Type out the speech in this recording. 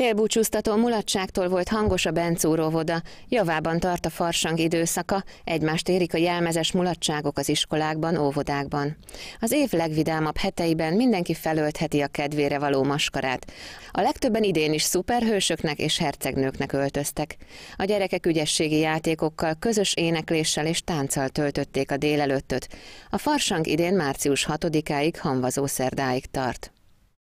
Télbúcsúztató mulatságtól volt hangos a bencúróvoda, javában tart a farsang időszaka, egymást érik a jelmezes mulatságok az iskolákban, óvodákban. Az év legvidámabb heteiben mindenki felöltheti a kedvére való maskarát. A legtöbben idén is szuperhősöknek és hercegnőknek öltöztek. A gyerekek ügyességi játékokkal, közös énekléssel és tánccal töltötték a délelőttöt. A farsang idén március 6-áig, hanvazó szerdáig tart.